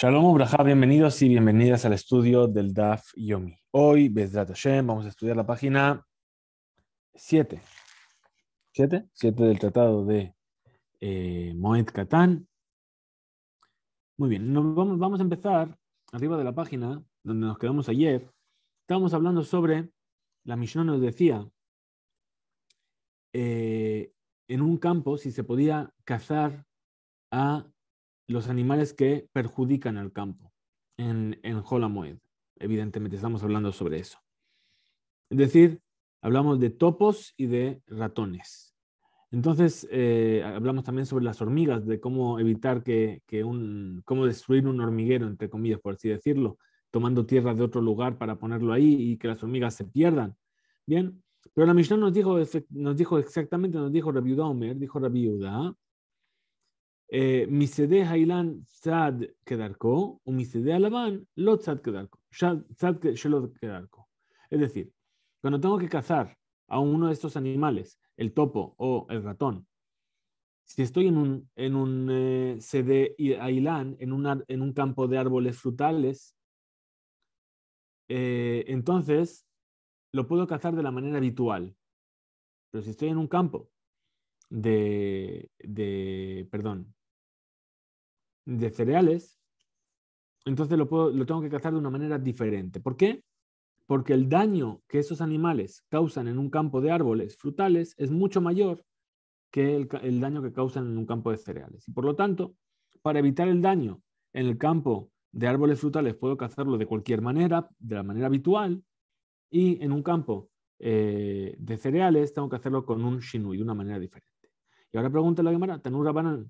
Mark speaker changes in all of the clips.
Speaker 1: Shalom Ubraja, bienvenidos y bienvenidas al estudio del DAF Yomi. Hoy, Bezrat Hashem, vamos a estudiar la página 7. ¿7? 7 del tratado de eh, Moed Katán. Muy bien, vamos, vamos, a empezar arriba de la página donde nos quedamos ayer. Estábamos hablando sobre, la misión nos decía, eh, en un campo si se podía cazar a los animales que perjudican al campo en, en Holamoed. Evidentemente estamos hablando sobre eso. Es decir, hablamos de topos y de ratones. Entonces, eh, hablamos también sobre las hormigas, de cómo evitar que, que, un, cómo destruir un hormiguero, entre comillas, por así decirlo, tomando tierra de otro lugar para ponerlo ahí y que las hormigas se pierdan. Bien, pero la Mishnah nos dijo, nos dijo exactamente, nos dijo Rabiuda Omer, dijo Rabiuda, eh, mi CD צד mi Kedarko o mi CD כדרכו, צד שלא quedarco? Es decir, cuando tengo que cazar a uno de estos animales, el topo o el ratón, si estoy en un, en un eh, CD en, en un campo de árboles frutales, eh, entonces lo puedo cazar de la manera habitual. Pero si estoy en un campo de, de perdón, de cereales, entonces lo, tengo que cazar de una manera diferente. ¿Por qué? Porque el daño que esos animales causan en un campo de árboles frutales es mucho mayor que el, daño que causan en un campo de cereales. Y por lo tanto, para evitar el daño en el campo de árboles frutales puedo cazarlo de cualquier manera, de la manera habitual, y en un campo eh, de cereales tengo que hacerlo con un shinui, de una manera diferente. Y ahora pregunta la Guimara: Tanura banana?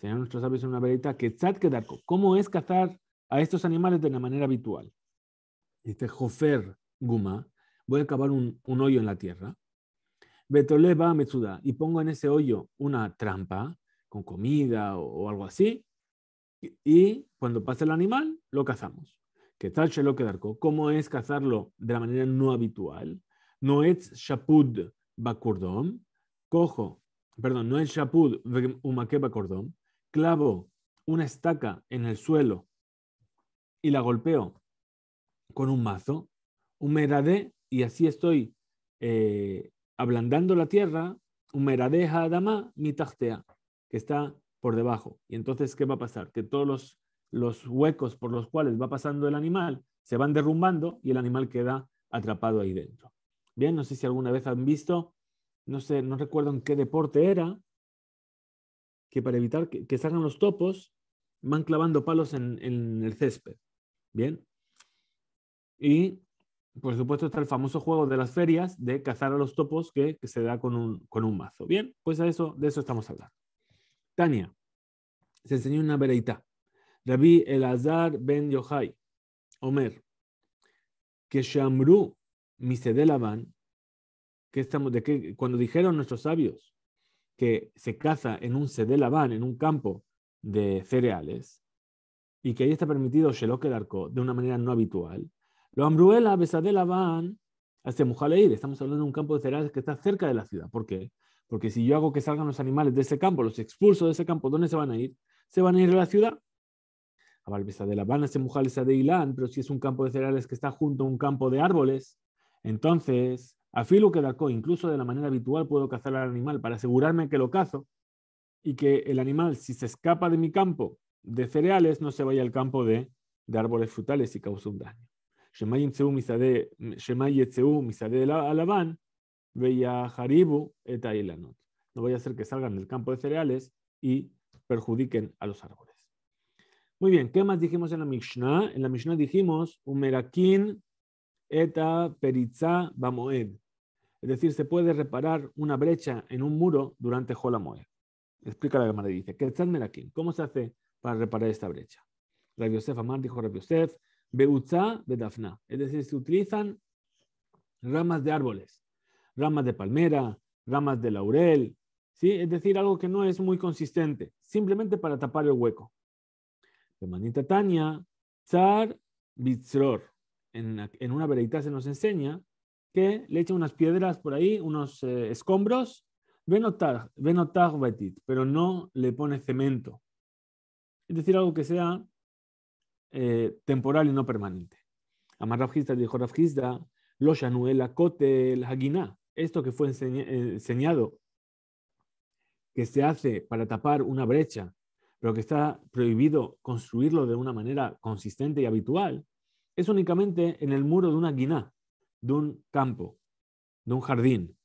Speaker 1: Señor nuestros sabios en una verita, ¿Cómo es cazar a estos animales de la manera habitual? Dice Jofer Guma, voy a cavar un, hoyo en la tierra. betoleva va a y pongo en ese hoyo una trampa con comida o, algo así. Y, cuando pasa el animal, lo cazamos. ¿Qué tal Kedarko? ¿Cómo es cazarlo de la manera no habitual? No es Shapud Bakurdom. Cojo, perdón, no es Shapud Umake Bakurdom clavo una estaca en el suelo y la golpeo con un mazo, humerade y así estoy eh, ablandando la tierra, dama mi que está por debajo. Y entonces, ¿qué va a pasar? Que todos los, huecos por los cuales va pasando el animal se van derrumbando y el animal queda atrapado ahí dentro. Bien, no sé si alguna vez han visto, no sé, no recuerdo en qué deporte era, que para evitar que, salgan los topos, van clavando palos en, el césped. Bien. Y por supuesto, está el famoso juego de las ferias de cazar a los topos que, se da con un, con un, mazo. Bien, pues a eso, de eso estamos hablando. Tania, se enseñó una vereita. Rabbi azar, ben Yochai, Omer, que Shamru Misedelaban, que estamos, de que, cuando dijeron nuestros sabios, que se caza en un sedelaván, en un campo de cereales, y que ahí está permitido Sheloque el arco de una manera no habitual. Lo ambruela a hace ir. Estamos hablando de un campo de cereales que está cerca de la ciudad. ¿Por qué? Porque si yo hago que salgan los animales de ese campo, los expulso de ese campo, ¿dónde se van a ir? Se van a ir a la ciudad. A Aval a hace ilán pero si es un campo de cereales que está junto a un campo de árboles, entonces Afilo que incluso de la manera habitual, puedo cazar al animal para asegurarme que lo cazo y que el animal, si se escapa de mi campo de cereales, no se vaya al campo de, árboles frutales y cause un daño. No voy a hacer que salgan del campo de cereales y perjudiquen a los árboles. Muy bien, ¿qué más dijimos en la Mishnah? En la Mishnah dijimos, Umerakin eta peritza bamoed. Es decir, se puede reparar una brecha en un muro durante Moer. Explica la Gemara dice, ¿cómo se hace para reparar esta brecha? Rabbi Yosef Amar dijo Rabbi Yosef, Beutza Bedafna. Es decir, se utilizan ramas de árboles, ramas de palmera, ramas de laurel, ¿sí? es decir, algo que no es muy consistente, simplemente para tapar el hueco. Manita Tania, Tsar Bitzror. En, una veredita se nos enseña que le echa unas piedras por ahí, unos eh, escombros, pero no le pone cemento. Es decir, algo que sea eh, temporal y no permanente. Amar Rafgista dijo Rafgista, lo Esto que fue eh, enseñado, que se hace para tapar una brecha, pero que está prohibido construirlo de una manera consistente y habitual, es únicamente en el muro de una guiná, de un campo, de un jardín.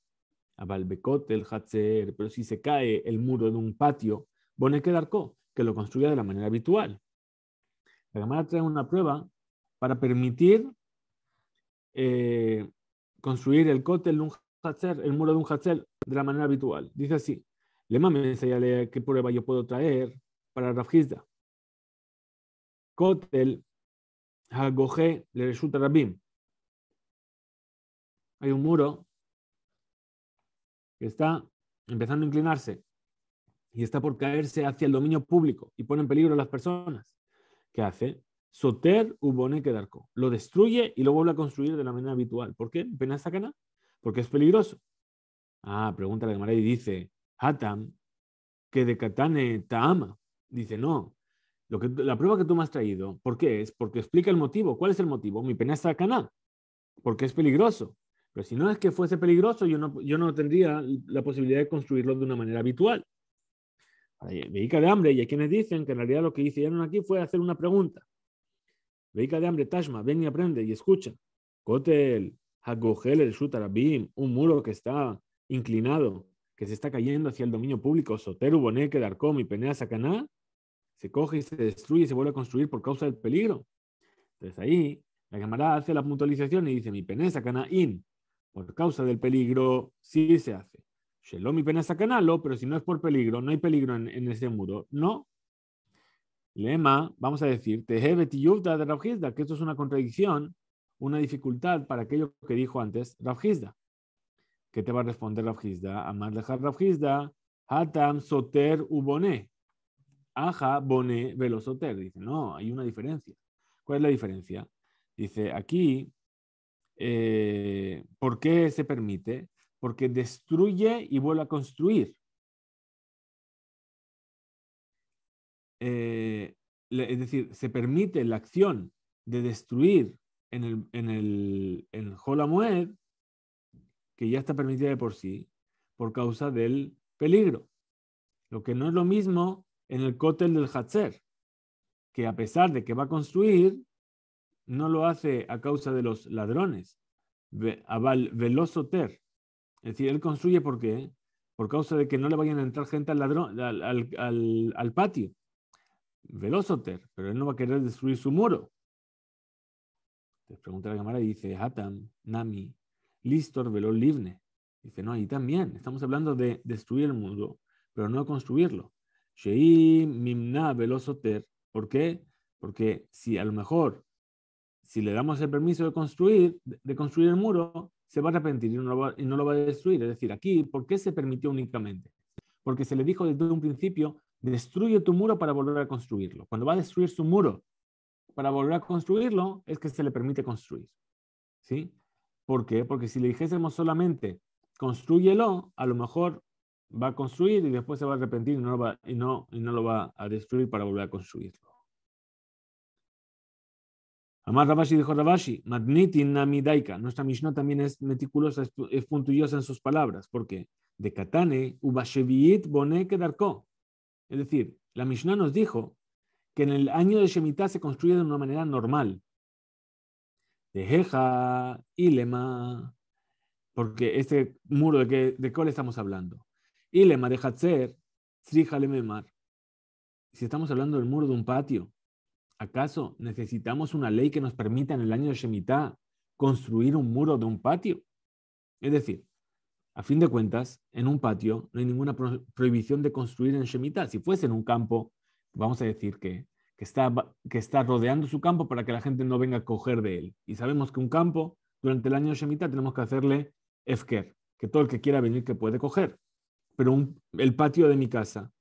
Speaker 1: a balbecot el Hatzer, pero si se cae el muro de un patio, Boneque arco que lo construya de la manera habitual. La cámara trae una prueba para permitir eh, construir el cótel de un hatzer, el muro de un hatzer, de la manera habitual. Dice así, le mame, a qué prueba yo puedo traer para Rafgizda. Kotel Hagoje le resulta Rabim hay un muro que está empezando a inclinarse y está por caerse hacia el dominio público y pone en peligro a las personas. ¿Qué hace? Soter ubone quedarco. Lo destruye y lo vuelve a construir de la manera habitual. ¿Por qué? ¿Pena sacana? Porque es peligroso. Ah, pregunta la Gemara y dice, Hatam, que de Katane Taama. Dice, no. Lo que, la prueba que tú me has traído, ¿por qué es? Porque explica el motivo. ¿Cuál es el motivo? Mi pena sacana. Porque es peligroso. Pero si no es que fuese peligroso, yo no, yo no tendría la posibilidad de construirlo de una manera habitual. veica de hambre, y hay quienes dicen que en realidad lo que hicieron aquí fue hacer una pregunta. Veica de hambre, Tashma, ven y aprende y escucha. Cotel, Hagogel, el Shutarabim, un muro que está inclinado, que se está cayendo hacia el dominio público, Soteru, Boneque, Darkom y Penea, Sacaná, se coge y se destruye y se vuelve a construir por causa del peligro. Entonces ahí la cámara hace la puntualización y dice, mi Penea, Sacaná, In, por causa del peligro, sí se hace. Shelomi a canalo, pero si no es por peligro, no hay peligro en, ese muro, no. Lema, vamos a decir, Tehevet y de que esto es una contradicción, una dificultad para aquello que dijo antes rafgizda. ¿Qué te va a responder A Amar dejar rafgizda, Hatam Soter Uboné. Aja Boné soter. Dice, no, hay una diferencia. ¿Cuál es la diferencia? Dice, aquí eh, ¿Por qué se permite? Porque destruye y vuelve a construir. Eh, es decir, se permite la acción de destruir en el, en el, que ya está permitida de por sí, por causa del peligro. Lo que no es lo mismo en el cótel del Hatzer, que a pesar de que va a construir, no lo hace a causa de los ladrones. Aval velosoter. Es decir, él construye por qué? Por causa de que no le vayan a entrar gente al, ladrón, al, al, patio. Velosoter, pero él no va a querer destruir su muro. Entonces pregunta la cámara y dice, Hatam, Nami, Listor, Velo, Livne. Dice, no, ahí también. Estamos hablando de destruir el muro, pero no construirlo. Shei, Mimna, Velosoter. ¿Por qué? Porque si a lo mejor si le damos el permiso de construir, de construir el muro, se va a arrepentir y no, lo va, a destruir. Es decir, aquí, ¿por qué se permitió únicamente? Porque se le dijo desde un principio, destruye tu muro para volver a construirlo. Cuando va a destruir su muro para volver a construirlo, es que se le permite construir. ¿Sí? ¿Por qué? Porque si le dijésemos solamente, construyelo, a lo mejor va a construir y después se va a arrepentir y no lo va a destruir para volver a construirlo. Amar Rabashi dijo Rabashi, Namidaika. Nuestra Mishnah también es meticulosa, es puntuosa en sus palabras, porque de Katane, Ubasheviit Bone Es decir, la Mishnah nos dijo que en el año de Shemitah se construye de una manera normal. De Jeja, Ilema, porque este muro de, qué de cuál estamos hablando. Ilema de Hatzer, mar. Si estamos hablando del muro de un patio, ¿Acaso necesitamos una ley que nos permita en el año de Shemitah construir un muro de un patio? Es decir, a fin de cuentas, en un patio no hay ninguna prohibición de construir en Shemitah. Si fuese en un campo, vamos a decir que, está, que está rodeando su campo para que la gente no venga a coger de él. Y sabemos que un campo, durante el año de Shemitah, tenemos que hacerle efker, que todo el que quiera venir que puede coger. Pero el patio de mi casa,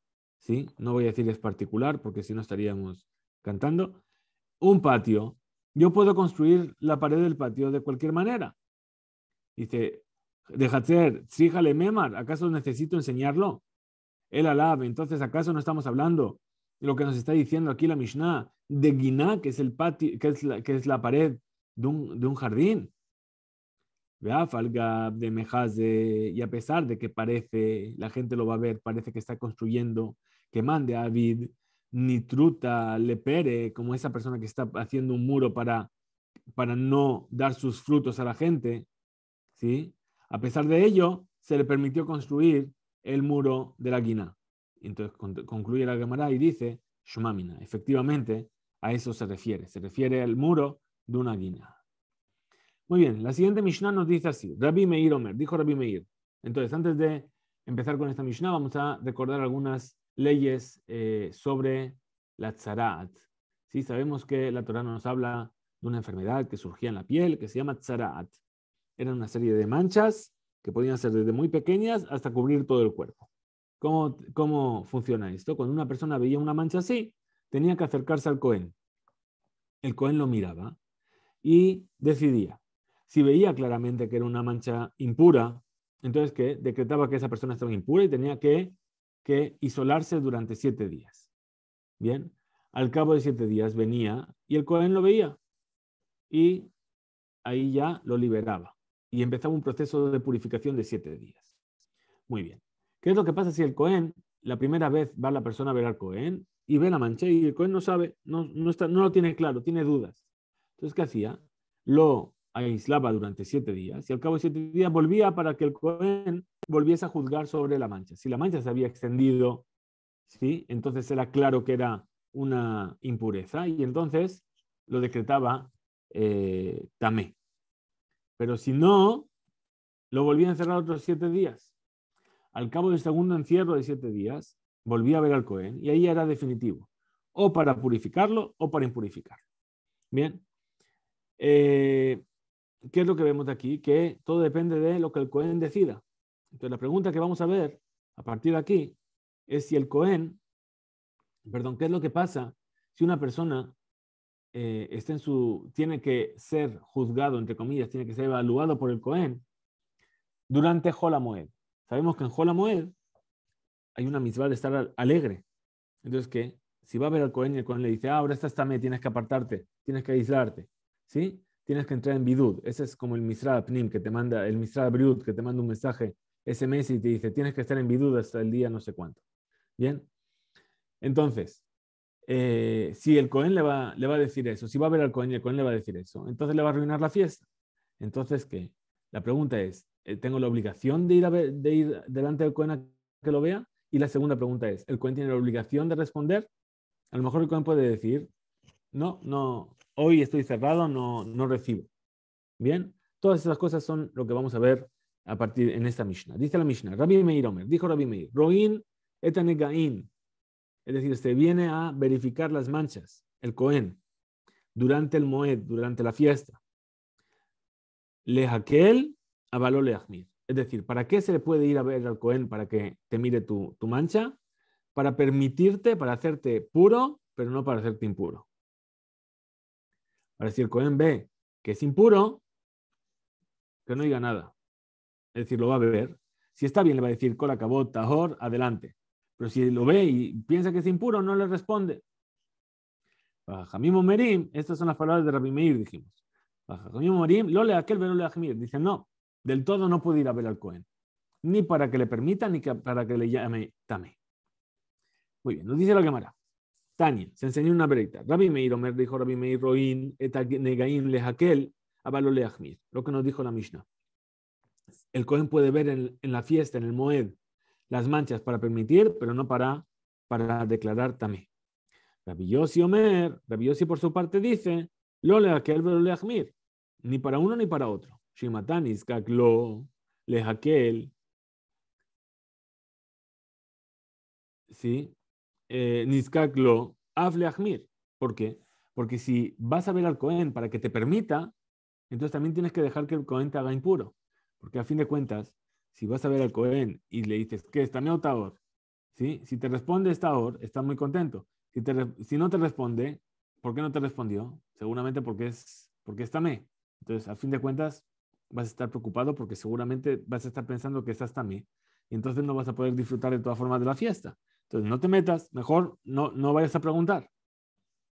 Speaker 1: ¿sí? no voy a decir es particular, porque si no estaríamos cantando, un patio. Yo puedo construir la pared del patio de cualquier manera. Dice, ser síjale Memar, ¿acaso necesito enseñarlo? El alab, entonces, ¿acaso no estamos hablando de lo que nos está diciendo aquí la Mishnah de Guiná, que es, el patio, que es, la, que es la pared de un, de un jardín? de Mejaze, y a pesar de que parece, la gente lo va a ver, parece que está construyendo, que mande a vid. Nitruta, Lepere, como esa persona que está haciendo un muro para, para no dar sus frutos a la gente, ¿sí? A pesar de ello, se le permitió construir el muro de la Guina. Entonces concluye la Gemara y dice, Shumamina, efectivamente, a eso se refiere, se refiere al muro de una Guina. Muy bien, la siguiente Mishnah nos dice así, Rabbi Meir Omer, dijo Rabbi Meir. Entonces, antes de empezar con esta Mishnah, vamos a recordar algunas leyes eh, sobre la tzara'at. ¿Sí? Sabemos que la Torá nos habla de una enfermedad que surgía en la piel que se llama tzara'at. Eran una serie de manchas que podían ser desde muy pequeñas hasta cubrir todo el cuerpo. ¿Cómo, cómo funciona esto? Cuando una persona veía una mancha así, tenía que acercarse al Cohen. El Cohen lo miraba y decidía. Si veía claramente que era una mancha impura, entonces que decretaba que esa persona estaba impura y tenía que que isolarse durante siete días. Bien, al cabo de siete días venía y el Cohen lo veía y ahí ya lo liberaba y empezaba un proceso de purificación de siete días. Muy bien. ¿Qué es lo que pasa si el Cohen, la primera vez va la persona a ver al Cohen y ve la mancha y el Cohen no sabe, no, está, no lo tiene claro, tiene dudas? Entonces, ¿qué hacía? Lo aislaba durante siete días y al cabo de siete días volvía para que el Cohen volviese a juzgar sobre la mancha. Si la mancha se había extendido, ¿sí? entonces era claro que era una impureza y entonces lo decretaba eh, tamé. Pero si no, lo volvía a encerrar otros siete días. Al cabo del segundo encierro de siete días, volvía a ver al Cohen y ahí era definitivo, o para purificarlo o para impurificarlo. Bien. Eh, ¿qué es lo que vemos aquí? Que todo depende de lo que el Cohen decida. Entonces, la pregunta que vamos a ver a partir de aquí es si el Cohen, perdón, ¿qué es lo que pasa si una persona eh, está en su, tiene que ser juzgado, entre comillas, tiene que ser evaluado por el Cohen durante moed Sabemos que en Jolamoed hay una misma de estar alegre. Entonces, que si va a ver al Cohen y el Cohen le dice, ah, ahora estás también, tienes que apartarte, tienes que aislarte, ¿sí? tienes que entrar en bidud. Ese es como el Misra Pnim que te manda, el Misra que te manda un mensaje SMS y te dice, tienes que estar en bidud hasta el día no sé cuánto. Bien. Entonces, eh, si el Cohen le va, le va a decir eso, si va a ver al Cohen y el Cohen le va a decir eso, entonces le va a arruinar la fiesta. Entonces, ¿qué? La pregunta es, eh, ¿tengo la obligación de ir, a ver, de ir delante del Cohen a que lo vea? Y la segunda pregunta es, ¿el Cohen tiene la obligación de responder? A lo mejor el Cohen puede decir, no, no, hoy estoy cerrado, no, no recibo. Bien, todas esas cosas son lo que vamos a ver a partir en esta Mishnah. Dice la Mishnah, Rabbi Meir Omer, dijo Rabbi Meir, Roin etanegain, es decir, se viene a verificar las manchas, el Cohen, durante el Moed, durante la fiesta. Lejaquel avaló leachmir. Es decir, ¿para qué se le puede ir a ver al Cohen para que te mire tu mancha? Para permitirte, para hacerte puro, pero no para hacerte impuro. Ahora si el Cohen ve que es impuro, que no diga nada. Es decir, lo va a beber. Si está bien, le va a decir, cola cabo, tahor, adelante. Pero si lo ve y piensa que es impuro, no le responde. Jamim Merim, estas son las palabras de Rabbi Meir, dijimos. Jamim Merim, lo le aquel, lo le jamir. Dice, no, del todo no puede ir a ver al Cohen. Ni para que le permita, ni para que le llame también Muy bien, nos dice la cámara. Tania, se enseñó una verita. Rabbi Meir Omer dijo Rabbi Meir Roin et negaim lehakel abalo leachmir. Lo que nos dijo la Mishnah. El Cohen puede ver en, la fiesta, en el Moed, las manchas para permitir, pero no para, declarar también. Rabbi Yossi Omer, Rabbi Yosi por su parte dice, lo lehakel velo leachmir. Ni para uno ni para otro. Shimatanis kaklo lehakel. Sí, eh, Nizkaklo, Afle Ahmir. ¿Por qué? Porque si vas a ver al Cohen para que te permita, entonces también tienes que dejar que el Cohen te haga impuro. Porque a fin de cuentas, si vas a ver al Cohen y le dices, ¿qué? ¿Está mi Taor? Si te responde esta está muy contento. Si, no te responde, ¿por qué no te respondió? Seguramente porque es porque está Entonces, a fin de cuentas, vas a estar preocupado porque seguramente vas a estar pensando que estás también. Y entonces no vas a poder disfrutar de todas formas de la fiesta. Entonces, no te metas, mejor no, no vayas a preguntar.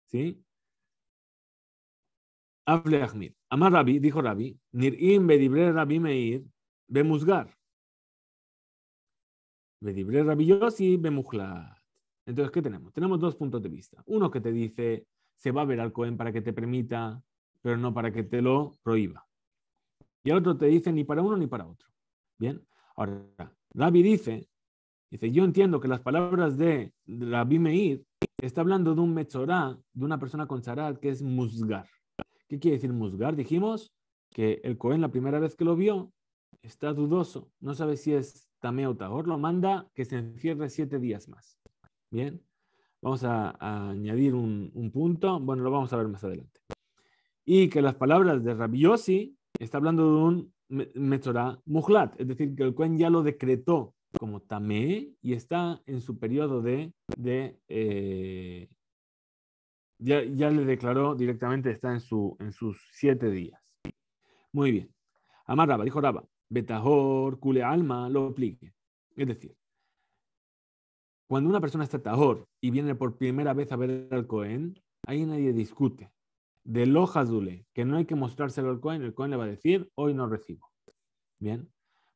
Speaker 1: ¿Sí? Afle Ahmir. Amar Rabbi, dijo Rabbi, Nir'im bedibre Rabbi Meir, bemuzgar, Bedibre Rabbi Entonces, ¿qué tenemos? Tenemos dos puntos de vista. Uno que te dice, se va a ver al Cohen para que te permita, pero no para que te lo prohíba. Y el otro te dice, ni para uno ni para otro. Bien. Ahora, Rabbi dice Dice, yo entiendo que las palabras de Rabi Meir está hablando de un mezorá de una persona con zarat, que es musgar. ¿Qué quiere decir musgar? Dijimos que el Cohen la primera vez que lo vio está dudoso, no sabe si es tameo o lo manda que se encierre siete días más. Bien, vamos a, añadir un, punto, bueno, lo vamos a ver más adelante. Y que las palabras de Rabi Yossi está hablando de un metzorá mujlat, es decir, que el Cohen ya lo decretó como Tamé y está en su periodo de, de eh, ya, le declaró directamente, está en, su, en sus siete días. Muy bien. Amar Raba, dijo Raba, Betajor, Kule Alma, lo aplique. Es decir, cuando una persona está Tahor y viene por primera vez a ver al Cohen, ahí nadie discute. De loja que no hay que mostrárselo al Cohen, el Cohen le va a decir, hoy no recibo. Bien,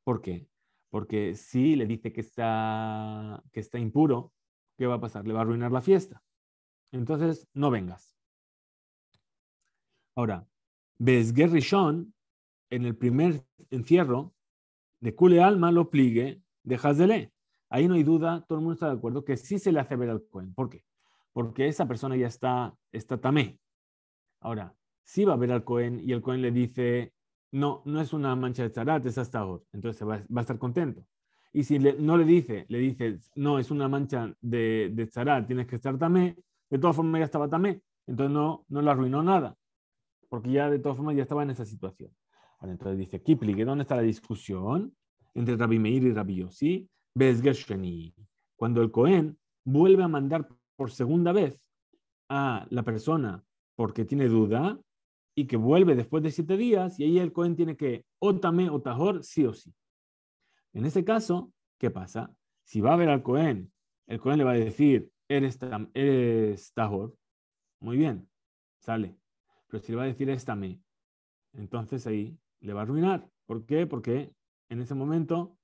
Speaker 1: ¿por qué? Porque si le dice que está, que está impuro, ¿qué va a pasar? Le va a arruinar la fiesta. Entonces, no vengas. Ahora, ves Rishon, en el primer encierro, de Cule Alma lo pligue de leer. Ahí no hay duda, todo el mundo está de acuerdo que sí se le hace ver al Cohen. ¿Por qué? Porque esa persona ya está, está tamé. Ahora, sí va a ver al Cohen y el Cohen le dice, no, no es una mancha de Zarat, es hasta ahora. Entonces va, a estar contento. Y si no le dice, le dice, no, es una mancha de, de tienes que estar tamé, de todas formas ya estaba tamé. Entonces no, no le arruinó nada, porque ya de todas formas ya estaba en esa situación. Ahora, entonces dice Kipling, ¿que ¿dónde está la discusión entre Rabi Meir y Rabbi Yossi? Cuando el Cohen vuelve a mandar por segunda vez a la persona porque tiene duda, y que vuelve después de siete días, y ahí el Cohen tiene que otame o tajor sí o sí. En ese caso, ¿qué pasa? Si va a ver al Cohen, el Cohen le va a decir, eres, tajor, muy bien, sale. Pero si le va a decir, estame, entonces ahí le va a arruinar. ¿Por qué? Porque en ese momento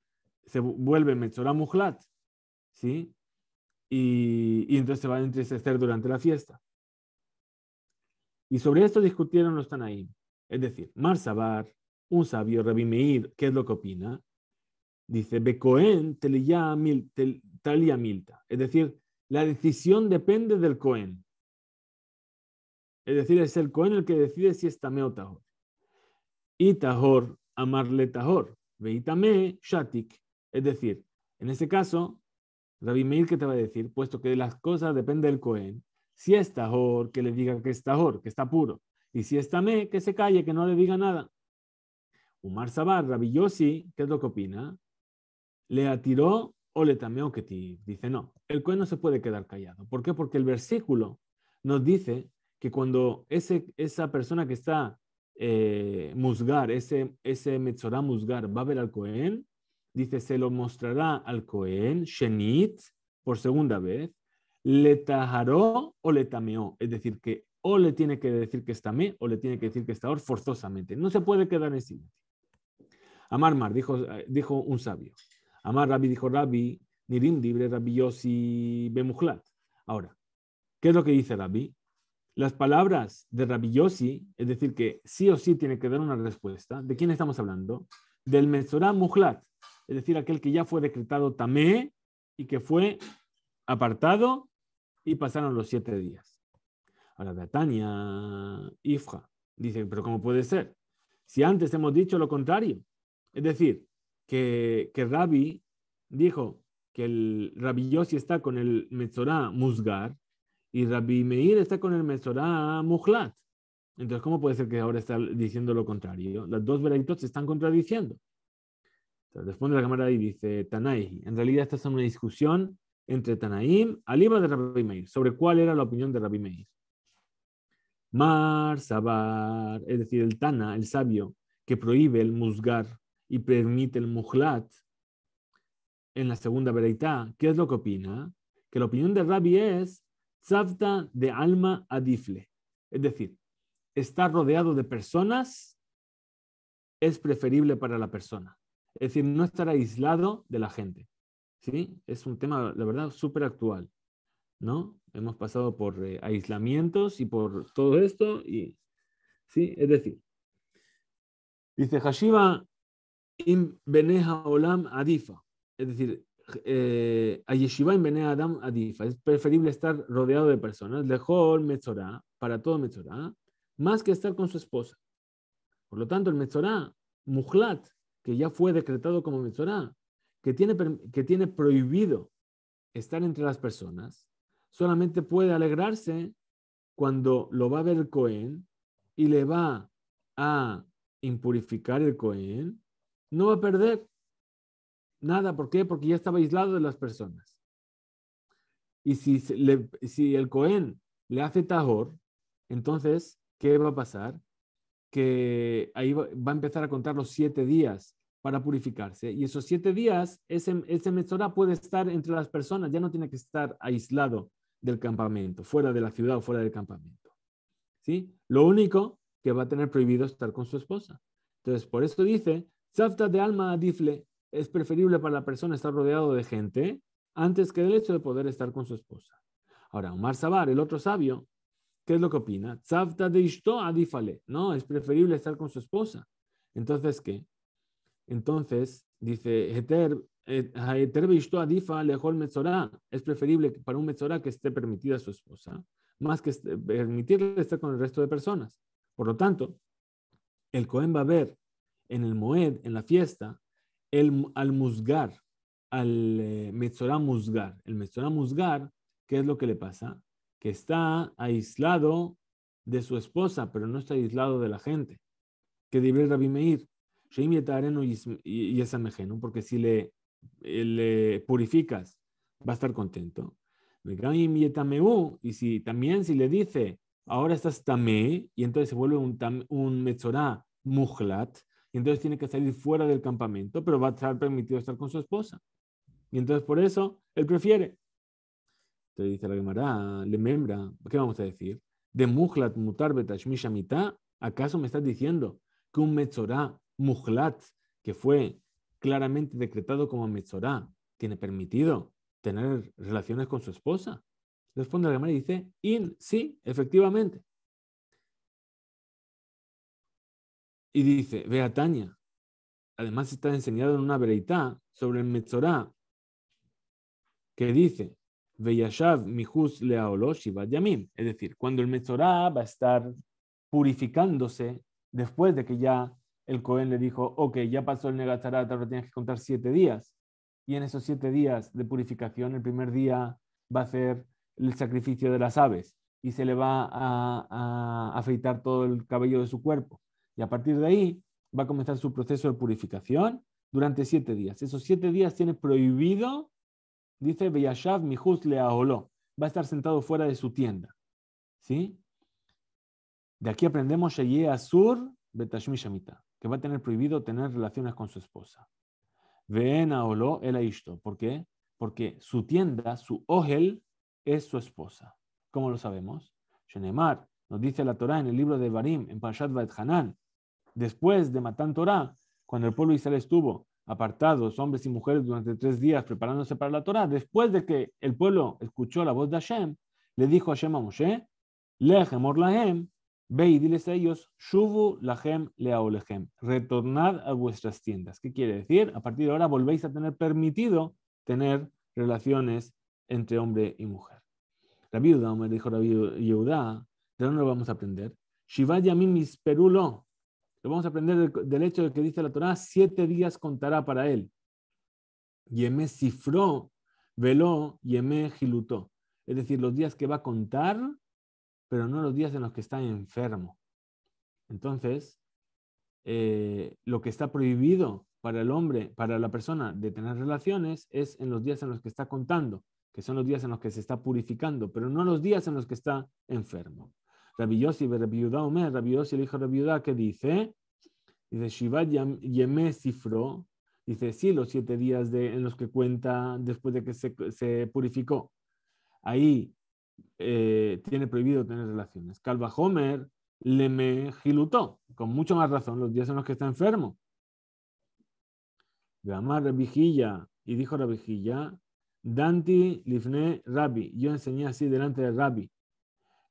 Speaker 1: se vuelve Metzorah Mujlat, ¿sí? Y, y entonces se va a entristecer durante la fiesta. Y sobre esto discutieron los Tanaim. Es decir, Marsabar, un sabio, Rabbi Meir, ¿qué es lo que opina? Dice, Becoen talia milta. Es decir, la decisión depende del Cohen. Es decir, es el Cohen el que decide si es Tameo Tahor. Y Tahor, amarle Tahor. Veitame, Shatik. Es decir, en ese caso, Rabbi Meir, ¿qué te va a decir? Puesto que las cosas depende del Cohen, si es jor, que le diga que es Tahor, que está puro. Y si es me, que se calle, que no le diga nada. Umar Sabar, Rabillosi, ¿qué es lo que opina? ¿Le atiró o le tameó que ti? Dice, no, el Cohen no se puede quedar callado. ¿Por qué? Porque el versículo nos dice que cuando ese, esa persona que está eh, musgar, ese, ese musgar, va a ver al Cohen, dice, se lo mostrará al Cohen, Shenit, por segunda vez, le tajaro o le tameó es decir, que o le tiene que decir que está me o le tiene que decir que está forzosamente. No se puede quedar en sí. Amar Mar, dijo, eh, dijo un sabio. Amar Rabbi dijo Rabbi, Nirim Dibre, Rabbi Ahora, ¿qué es lo que dice Rabbi? Las palabras de Rabbi es decir, que sí o sí tiene que dar una respuesta. ¿De quién estamos hablando? Del Mesorá muhlat, es decir, aquel que ya fue decretado Tamé y que fue apartado y pasaron los siete días. Ahora, Betania, Ifra, dice, pero ¿cómo puede ser? Si antes hemos dicho lo contrario. Es decir, que, que Rabbi dijo que el Rabbi Yossi está con el Metzorá Musgar y Rabbi Meir está con el Metzorá Mujlat. Entonces, ¿cómo puede ser que ahora está diciendo lo contrario? Las dos veredictos se están contradiciendo. Entonces, responde la cámara y dice, Tanay, en realidad esta es una discusión entre Tanaim, Aliba de Rabbi Meir, sobre cuál era la opinión de Rabbi Meir. Mar, Sabar, es decir, el Tana, el sabio, que prohíbe el musgar y permite el muhlat. en la segunda vereita. ¿qué es lo que opina? Que la opinión de Rabbi es Zavta de alma adifle. Es decir, estar rodeado de personas es preferible para la persona. Es decir, no estar aislado de la gente. ¿sí? Es un tema, la verdad, súper actual, ¿no? Hemos pasado por eh, aislamientos y por todo esto, y, ¿sí? Es decir, dice Hashiva olam adifa, es decir, eh, a yeshiva adam adifa, es preferible estar rodeado de personas, lejol metzorá, para todo metzorá, más que estar con su esposa. Por lo tanto, el mezorá mujlat, que ya fue decretado como metzorá, que tiene, que tiene prohibido estar entre las personas, solamente puede alegrarse cuando lo va a ver el Cohen y le va a impurificar el Cohen, no va a perder nada. ¿Por qué? Porque ya estaba aislado de las personas. Y si, si el Cohen le hace tajor, entonces, ¿qué va a pasar? Que ahí va, a empezar a contar los siete días para purificarse. Y esos siete días, ese, ese mesorá puede estar entre las personas, ya no tiene que estar aislado del campamento, fuera de la ciudad o fuera del campamento. ¿Sí? Lo único que va a tener prohibido estar con su esposa. Entonces, por eso dice, Zafta de alma adifle, es preferible para la persona estar rodeado de gente antes que el hecho de poder estar con su esposa. Ahora, Omar Sabar, el otro sabio, ¿qué es lo que opina? Zafta de ishto adifale, no, es preferible estar con su esposa. Entonces, ¿qué? Entonces, dice, Heter, eh, es preferible para un metzorá que esté permitida su esposa, más que permitirle estar con el resto de personas. Por lo tanto, el Cohen va a ver en el Moed, en la fiesta, el, al musgar, al eh, mezorá Muzgar. musgar. El metzorá musgar, ¿qué es lo que le pasa? Que está aislado de su esposa, pero no está aislado de la gente. Que diría Rabbi Meir, y porque si le, eh, le purificas, va a estar contento. Y si también si le dice, ahora estás tamé, y entonces se vuelve un, un y entonces tiene que salir fuera del campamento, pero va a estar permitido estar con su esposa. Y entonces por eso él prefiere. Entonces dice la Gemara, le membra, ¿qué vamos a decir? De mujlat mutar ¿acaso me estás diciendo que un metzorá Mujlat, que fue claramente decretado como mezorá tiene permitido tener relaciones con su esposa? Responde la Gemara y dice, in, sí, efectivamente. Y dice, a Tania, además está enseñado en una veredita sobre el mezorá que dice, Veyashav mihus yamim. Es decir, cuando el mezorá va a estar purificándose después de que ya el Cohen le dijo, ok, ya pasó el Negazarat, ahora tienes que contar siete días. Y en esos siete días de purificación, el primer día va a ser el sacrificio de las aves y se le va a, afeitar todo el cabello de su cuerpo. Y a partir de ahí va a comenzar su proceso de purificación durante siete días. Esos siete días tiene prohibido, dice Beyashav Mihus le aholó. Va a estar sentado fuera de su tienda. ¿Sí? De aquí aprendemos Sheyeh Asur Betashmi Shamita que va a tener prohibido tener relaciones con su esposa. Veena el aishto. ¿Por qué? Porque su tienda, su ogel, es su esposa. ¿Cómo lo sabemos? Shenemar nos dice la Torá en el libro de Barim, en Parashat Hanan, después de Matán Torá, cuando el pueblo de Israel estuvo apartados, hombres y mujeres, durante tres días preparándose para la Torá, después de que el pueblo escuchó la voz de Hashem, le dijo a Hashem a Moshe, Lehem lahem. Ve y diles a ellos, Shubu lahem leaolehem, retornad a vuestras tiendas. ¿Qué quiere decir? A partir de ahora volvéis a tener permitido tener relaciones entre hombre y mujer. La viuda, me dijo la viuda, ¿de dónde lo vamos a aprender? Shiva Yamim perulo. Lo vamos a aprender del, hecho de que dice la Torah, siete días contará para él. Yeme cifró, veló, yeme gilutó. Es decir, los días que va a contar pero no los días en los que está enfermo. Entonces, eh, lo que está prohibido para el hombre, para la persona de tener relaciones, es en los días en los que está contando, que son los días en los que se está purificando, pero no los días en los que está enfermo. Rabbi Yossi, el hijo de Rabbi que dice, dice, Shiva Yemé dice, sí, los siete días de, en los que cuenta después de que se, se purificó. Ahí eh, tiene prohibido tener relaciones. Calva Homer le me gilutó, con mucho más razón, los días en los que está enfermo. Gamar vigilia y dijo vigilia. Danti Lifne Rabbi, yo enseñé así delante del Rabbi.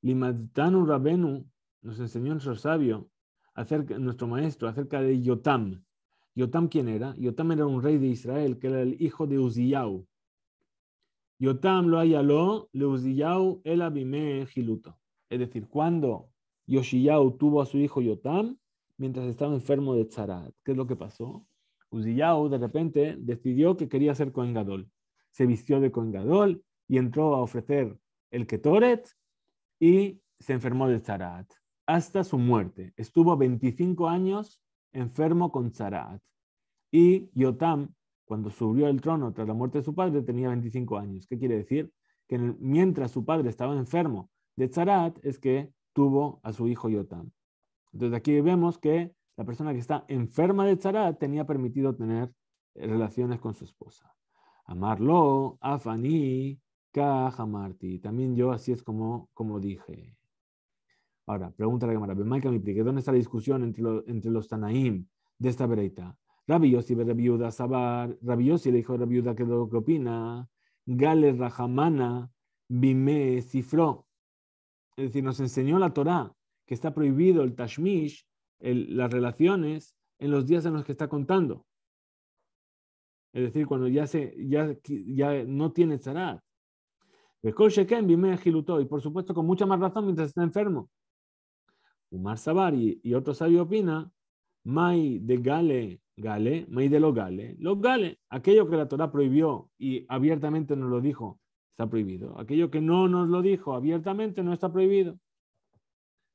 Speaker 1: Limadtanu Rabenu nos enseñó nuestro sabio, acerca, nuestro maestro, acerca de Yotam. ¿Yotam quién era? Yotam era un rey de Israel, que era el hijo de Uziyau Yotam lo ayaló, uzillau el abime giluto. Es decir, cuando Yoshiyahu tuvo a su hijo Yotam, mientras estaba enfermo de Tzarat. ¿Qué es lo que pasó? Uziyahu de repente decidió que quería ser coengadol. Se vistió de coengadol y entró a ofrecer el Ketoret y se enfermó de Tzarat. Hasta su muerte. Estuvo 25 años enfermo con Tzarat. Y Yotam cuando subió al trono tras la muerte de su padre tenía 25 años. ¿Qué quiere decir? Que mientras su padre estaba enfermo de Tzarat es que tuvo a su hijo Yotam. Entonces aquí vemos que la persona que está enferma de Tzarat tenía permitido tener relaciones con su esposa. Amarlo, afani, kajamarti. También yo así es como, como dije. Ahora, pregunta la cámara. ¿Dónde está la discusión entre, entre los Tanaim de esta bereita? Rabbi ve Rabiuda Sabar, Rabbi le dijo a viuda que lo que opina, Gale Rajamana Bime cifró Es decir, nos enseñó la Torá que está prohibido el tashmish, las relaciones, en los días en los que está contando. Es decir, cuando ya, se, ya, ya no tiene zarat. Y por supuesto, con mucha más razón mientras está enfermo. Umar Sabar y otro sabio opina, Mai de Gale Gale, meide lo Gale, Lo Gale, aquello que la Torah prohibió y abiertamente nos lo dijo, está prohibido. Aquello que no nos lo dijo abiertamente no está prohibido.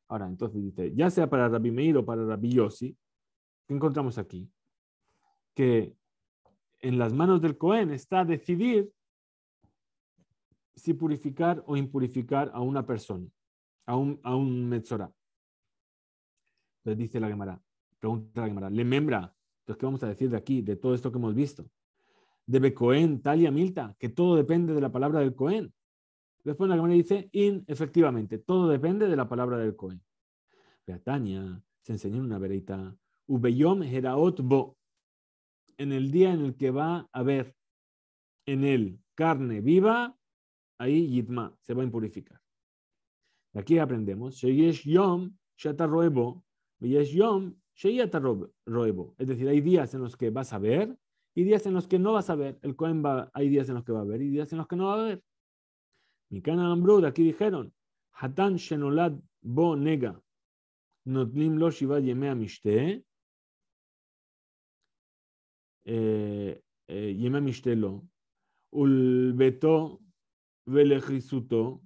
Speaker 1: Ahora, entonces dice, ya sea para Rabbi Meir o para Rabbi Yossi, ¿qué encontramos aquí? Que en las manos del Cohen está decidir si purificar o impurificar a una persona, a un, a un Metzorah. Entonces dice la Gemara, pregunta la Gemara, le membra, que vamos a decir de aquí, de todo esto que hemos visto? De Becoen, Talia, Milta. que todo depende de la palabra del Cohen. Después la Gemara dice, in, efectivamente, todo depende de la palabra del Cohen. Beatania se enseñó en una verita. ubeyom heraot bo, en el día en el que va a haber en él carne viva, ahí yitma, se va a impurificar. De aquí aprendemos, yom yom es decir, hay días en los que vas a ver y días en los que no vas a ver. El Cohen va, hay días en los que va a ver y días en los que no va a ver. Mikana Ambrud, aquí dijeron, Hatan Shenolad Bo Nega, Notlim Lo Shiva Yemea Mishte, eh, eh, Yemea Mishte Lo, Ulbeto Velejisuto,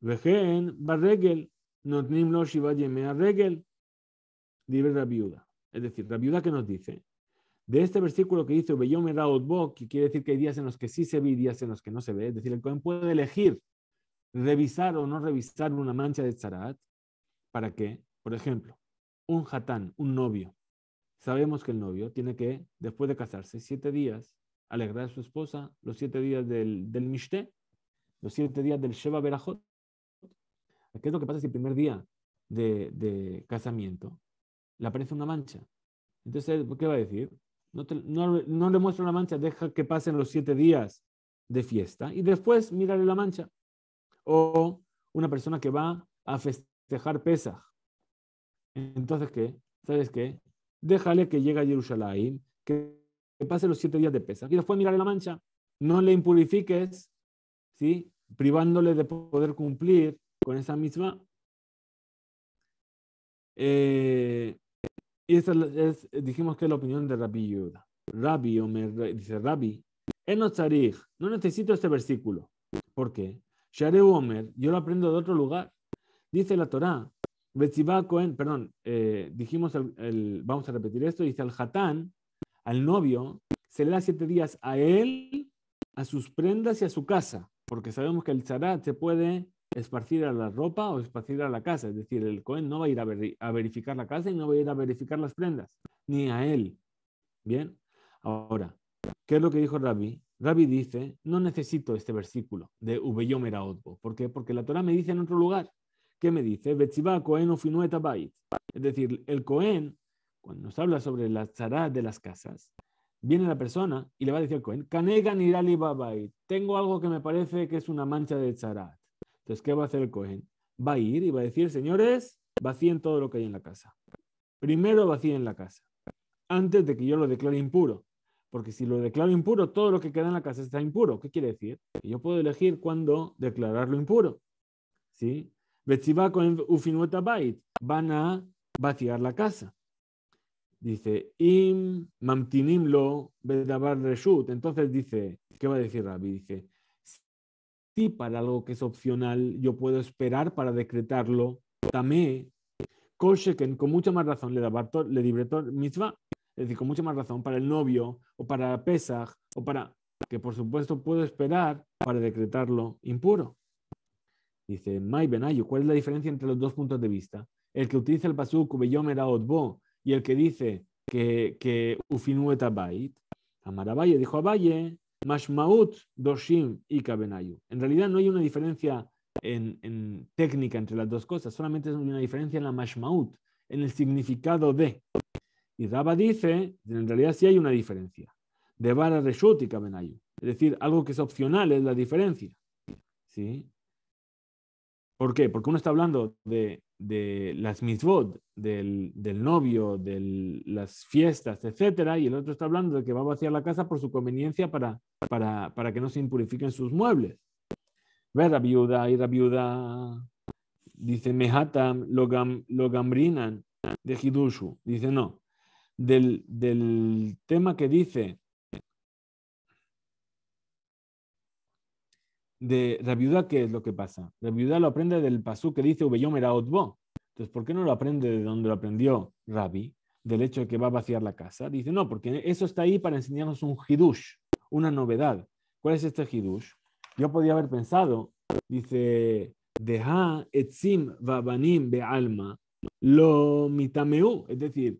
Speaker 1: Vejen Barregel, notnim Lo Shiva Yemea Regel, dice la viuda. Es decir, la viuda que nos dice, de este versículo que dice, me que quiere decir que hay días en los que sí se ve y días en los que no se ve. Es decir, el Cohen puede elegir revisar o no revisar una mancha de tzaraat ¿Para que, Por ejemplo, un hatán, un novio. Sabemos que el novio tiene que, después de casarse, siete días, alegrar a su esposa, los siete días del, del los siete días del Sheba Berajot. ¿Qué es lo que pasa si el primer día de casamiento le aparece una mancha. Entonces, ¿qué va a decir? No, no, le muestro la mancha, deja que pasen los siete días de fiesta y después mírale la mancha. O una persona que va a festejar Pesaj. Entonces, ¿qué? ¿Sabes qué? Déjale que llegue a Jerusalén, que, pase los siete días de Pesaj y después mírale la mancha. No le impurifiques, Privándole de poder cumplir con esa misma. Eh, y es, dijimos que es la opinión de Rabbi Yehuda. Rabbi Omer, dice Rabbi, Enotzarich, no necesito este versículo. ¿Por qué? Shareu Omer, yo lo aprendo de otro lugar. Dice la Torá, Betzibá Cohen, perdón, eh, dijimos, vamos a repetir esto, dice al Hatán, al novio, se le da siete días a él, a sus prendas y a su casa, porque sabemos que el Zarat se puede esparcir a la ropa o esparcir a la casa. Es decir, el Cohen no va a ir a, verificar la casa y no va a ir a verificar las prendas, ni a él. Bien, ahora, ¿qué es lo que dijo Rabbi? Rabbi dice, no necesito este versículo de Ubeyom Otbo. ¿Por qué? Porque la Torah me dice en otro lugar. ¿Qué me dice? Es decir, el Cohen, cuando nos habla sobre la tzara de las casas, viene la persona y le va a decir al Cohen, Tengo algo que me parece que es una mancha de zará entonces, ¿qué va a hacer el Cohen? Va a ir y va a decir, señores, vacíen todo lo que hay en la casa. Primero vacíen la casa, antes de que yo lo declare impuro. Porque si lo declaro impuro, todo lo que queda en la casa está impuro. ¿Qué quiere decir? yo puedo elegir cuándo declararlo impuro. ¿Sí? Van a vaciar la casa. Dice, im mamtinimlo lo reshut. Entonces dice, ¿qué va a decir Rabbi? Dice, si para algo que es opcional, yo puedo esperar para decretarlo. también. con mucha más razón, le, daba le libretor mitzvah, es decir, con mucha más razón para el novio o para Pesach o para que por supuesto puedo esperar para decretarlo impuro. Dice Mai ¿cuál es la diferencia entre los dos puntos de vista? El que utiliza el pasuk y el que dice que, que Ufinueta Bait. Amarabaye dijo a Valle, Mashmaut Doshim y Kabenayu. En realidad no hay una diferencia en, técnica entre las dos cosas, solamente es una diferencia en la Mashmaut, en el significado de. Y Rabba dice, en realidad sí hay una diferencia, de Reshut y Kabenayu. Es decir, algo que es opcional es la diferencia. ¿Sí? ¿Por qué? Porque uno está hablando de de las misbod, del, del novio, de las fiestas, etc. y el otro está hablando de que va a vaciar la casa por su conveniencia para, para, para que no se impurifiquen sus muebles. Ve la viuda y la viuda dice mehatam lo logambrinan de Hidushu. Dice no. Del, del tema que dice de Rabiudá, ¿qué es lo que pasa? Rabiudá lo aprende del pasú que dice Ubeyom era Otbo. Entonces, ¿por qué no lo aprende de donde lo aprendió Rabbi? Del hecho de que va a vaciar la casa. Dice, no, porque eso está ahí para enseñarnos un hidush, una novedad. ¿Cuál es este hidush? Yo podía haber pensado, dice, deja etzim vabanim be alma lo mitameu, es decir,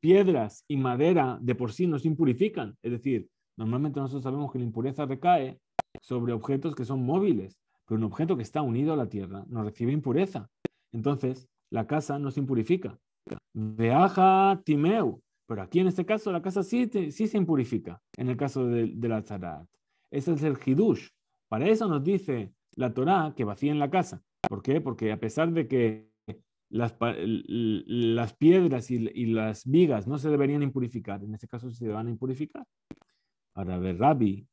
Speaker 1: piedras y madera de por sí nos impurifican. Es decir, normalmente nosotros sabemos que la impureza recae sobre objetos que son móviles, pero un objeto que está unido a la tierra no recibe impureza. Entonces, la casa no se impurifica. Veaja timeu. Pero aquí en este caso la casa sí, sí se impurifica, en el caso de, de la zarat. Ese es el hidush. Para eso nos dice la Torá que vacíen la casa. ¿Por qué? Porque a pesar de que las, las piedras y, las vigas no se deberían impurificar, en este caso se van a impurificar. Para ver, Rabbi,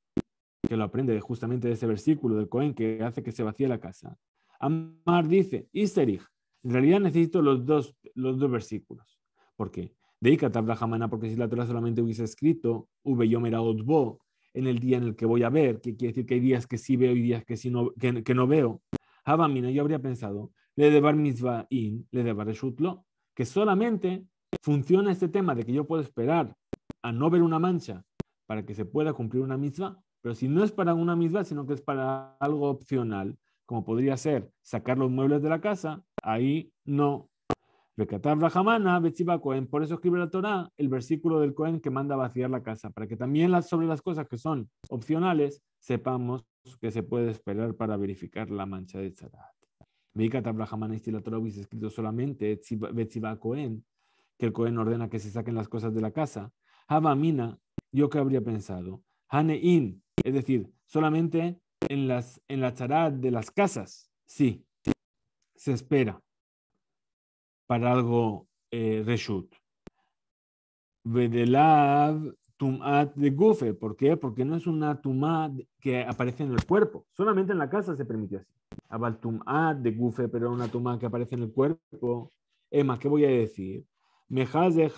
Speaker 1: que lo aprende justamente de ese versículo del Cohen que hace que se vacíe la casa. Amar dice, Iserich, en realidad necesito los dos, los dos versículos. ¿Por qué? Hamana, porque si la Torah solamente hubiese escrito, Otbo, en el día en el que voy a ver, que quiere decir que hay días que sí veo y días que, sí no, que, no veo. Habamina, yo habría pensado, le debar in, le debar eshutlo, que solamente funciona este tema de que yo puedo esperar a no ver una mancha para que se pueda cumplir una misma pero si no es para una misma, sino que es para algo opcional, como podría ser sacar los muebles de la casa, ahí no. Recatar Por eso escribe la Torah el versículo del Cohen que manda vaciar la casa, para que también las, sobre las cosas que son opcionales sepamos que se puede esperar para verificar la mancha de Tzadat. Me la la Torah hubiese escrito solamente que el Cohen ordena que se saquen las cosas de la casa. Habamina, yo que habría pensado. Hanein, es decir, solamente en, las, en la chará de las casas, sí, se espera para algo eh, reshut. Vedelav tumat de gufe. ¿Por qué? Porque no es una tumad que aparece en el cuerpo. Solamente en la casa se permite así. Abal tumat de gufe, pero una tumat que aparece en el cuerpo. Emma, ¿qué voy a decir? Mejaz de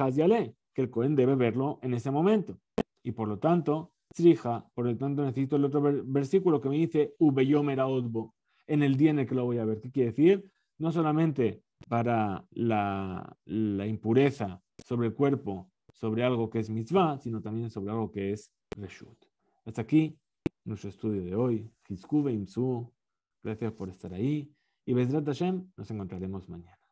Speaker 1: que el Cohen debe verlo en ese momento. Y por lo tanto, trija, por lo tanto necesito el otro versículo que me dice Ubeyomera Odbo, en el día en que lo voy a ver. ¿Qué quiere decir? No solamente para la, impureza sobre el cuerpo, sobre algo que es mitzvah, sino también sobre algo que es reshut. Hasta aquí nuestro estudio de hoy. Hizkube Imsu, gracias por estar ahí. Y Besrat nos encontraremos mañana.